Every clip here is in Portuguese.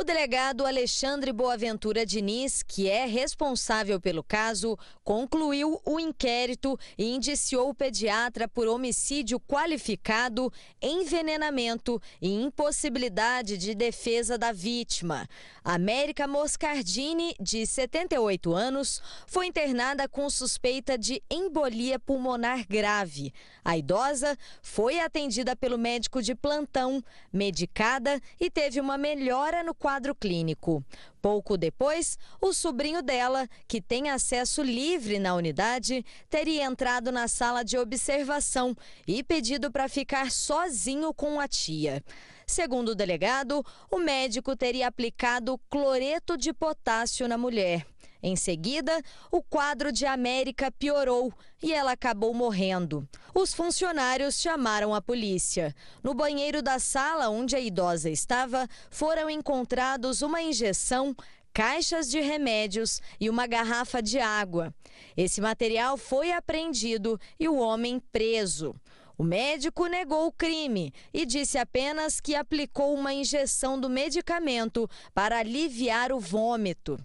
O delegado Alexandre Boaventura Diniz, que é responsável pelo caso, concluiu o inquérito e indiciou o pediatra por homicídio qualificado, envenenamento e impossibilidade de defesa da vítima. América Moscardini, de 78 anos, foi internada com suspeita de embolia pulmonar grave. A idosa foi atendida pelo médico de plantão, medicada e teve uma melhora no quadro quadro clínico. Pouco depois, o sobrinho dela, que tem acesso livre na unidade, teria entrado na sala de observação e pedido para ficar sozinho com a tia. Segundo o delegado, o médico teria aplicado cloreto de potássio na mulher. Em seguida, o quadro de América piorou e ela acabou morrendo. Os funcionários chamaram a polícia. No banheiro da sala onde a idosa estava, foram encontrados uma injeção, caixas de remédios e uma garrafa de água. Esse material foi apreendido e o homem preso. O médico negou o crime e disse apenas que aplicou uma injeção do medicamento para aliviar o vômito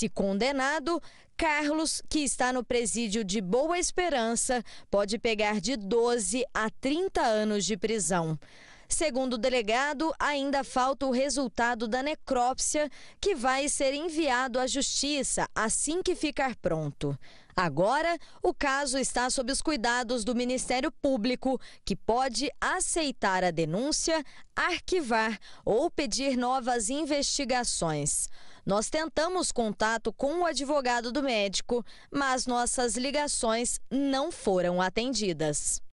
fosse condenado, Carlos, que está no presídio de Boa Esperança, pode pegar de 12 a 30 anos de prisão. Segundo o delegado, ainda falta o resultado da necrópsia, que vai ser enviado à justiça assim que ficar pronto. Agora, o caso está sob os cuidados do Ministério Público, que pode aceitar a denúncia, arquivar ou pedir novas investigações. Nós tentamos contato com o advogado do médico, mas nossas ligações não foram atendidas.